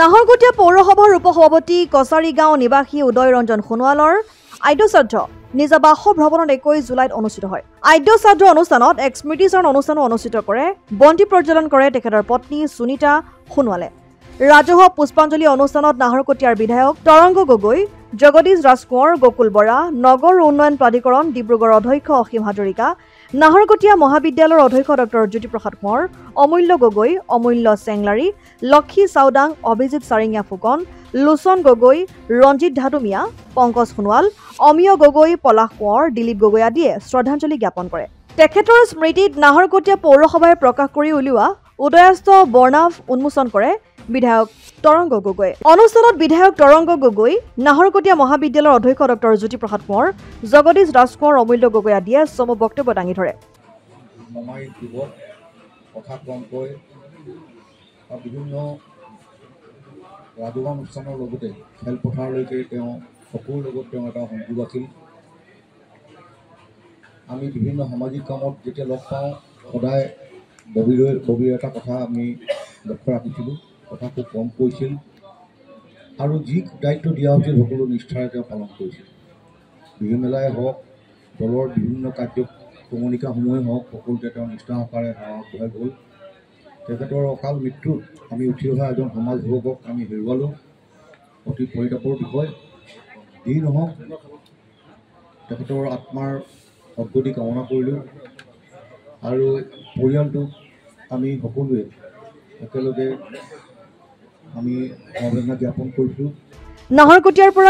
নাহৰকটীয়া পৌৰসভাৰ উপসভাপতি গাঁও নিবাসী উদয় ৰঞ্জন সোণোৱালৰ আদ্যশ্ৰাদ্ধ নিজা বাসভ্ৰমণত একৈশ জুলাইত অনুষ্ঠিত হয় আদ্যশ্ৰাদ্ধ অনুষ্ঠানত এক স্মৃতিচৰণ অনুষ্ঠানো অনুষ্ঠিত কৰে বন্তি প্ৰজ্বলন কৰে তেখেতৰ পত্নী সুনীতা সোণোৱালে ৰাজহুৱা পুষ্পাঞ্জলি অনুষ্ঠানত নাহৰকটীয়াৰ বিধায়ক তৰংগ গগৈ জগদীশ ৰাজকোঁৱৰ গকুল বৰা নগৰ উন্নয়ন প্ৰাধিকৰণ ডিব্ৰুগড়ৰ অধ্যক্ষ অসীম হাজৰিকা নাহৰকটীয়া মহাবিদ্যালয়ৰ অধ্যক্ষ ডক্টৰ জ্যোতিপ্ৰসাদ কোঁৱৰ অমূল্য গগৈ অমূল্য চেংলাৰী লক্ষী চাওদাং অভিজিত চাৰিঙীয়া ফুকন লোচন গগৈ ৰঞ্জিত ধাদুমীয়া পংকজ সোণোৱাল অমীয় গগৈ পলাশ কোঁৱৰ দিলীপ গগৈ আদিয়ে শ্ৰদ্ধাঞ্জলি জ্ঞাপন কৰে তেখেতৰ স্মৃতিত নাহৰকটীয়া পৌৰসভাই প্ৰকাশ কৰি উলিওৱা উদয়াস্ত বৰ্ণাভ উন্মোচন কৰে বিধায়ক তৰংগ গগৈ অনুষ্ঠানত বিধায়ক তৰংগ গগৈ নাহৰকটীয়া মহাবিদ্যালয়ৰ অধ্যক্ষ ডক্টৰ জ্যোতিপ্ৰসাদ কোঁৱৰ জগদীশ কোঁৱৰ অমূল্য গগৈ আদিয়ে চমু বক্তব্য দাঙি ধৰে আমি বিভিন্ন সামাজিক কামত যেতিয়া লগ পাওঁ সদায় ববিৰৈ ববিৰ এটা কথা আমি লক্ষ্য ৰাখিছিলোঁ কথা খুব কম কৈছিল আৰু যি দায়িত্ব দিয়া হৈছিল সকলো নিষ্ঠাৰে তেওঁ পালন কৰিছিল বিহু মেলাই হওক দলৰ বিভিন্ন কাৰ্য কাৰ্যক্ৰমণিকাসমূহেই হওক সকলোতে তেওঁ নিষ্ঠা সহকাৰে আগবঢ়াই গ'ল তেখেতৰ অকাল মৃত্যুত আমি উঠি অহা এজন সমাজ সেৱকক আমি হেৰুৱালোঁ অতি পৰিতাপৰ বিষয় যি নহওক তেখেতৰ আত্মাৰ অগ্ৰতি কামনা কৰিলোঁ আৰু পৰিয়ালটোক আমি সকলোৱে একেলগে অত্যাধুনিক সা সুবিধাৰে তৈয়াৰী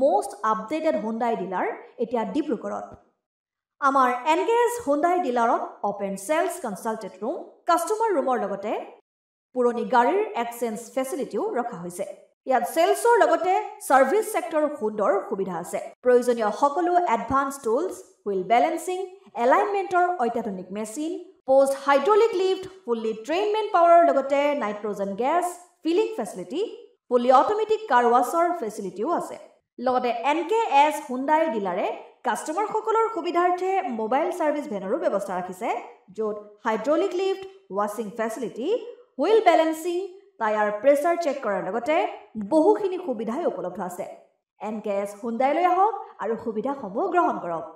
মষ্ট আপডেটেড হোণ্ডাই ডিলাৰ এতিয়া ডিব্ৰুগড়ত আমাৰ এন কে এছ হুণ্ডাই ডিলাৰত open sales consultant room customer ৰুমৰ লগতে পুৰণি গাড়ীৰ এক্সেঞ্জ ফেচিলিটিও ৰখা হৈছে ইয়াত চেলছৰ লগতে ছাৰ্ভিছ চেক্টৰ সুন্দৰ সুবিধা আছে প্ৰয়োজনীয় সকলো এডভান্স টুলছ হুইল বেলেঞ্চিং এলাইনমেণ্টৰ অত্যাধুনিক machine post hydraulic lift fully ট্ৰেইনমেণ্ট পাৱাৰৰ লগতে nitrogen gas filling facility fully automatic car washer ফেচিলিটিও আছে লগতে এন কে এছ হুণ্ডাই ডিলাৰে কাষ্টমাৰসকলৰ সুবিধাৰ্থে মোবাইল ছাৰ্ভিচ ভেনৰো ব্যৱস্থা ৰাখিছে য'ত হাইড্ৰলিক লিফ্ট ৱাশ্বিং facility wheel balancing tyre pressure check কৰাৰ লগতে বহুখিনি সুবিধাই উপলব্ধ আছে এন কে এছ সুন্দাইলৈ আহক আৰু সুবিধাসমূহ গ্ৰহণ কৰক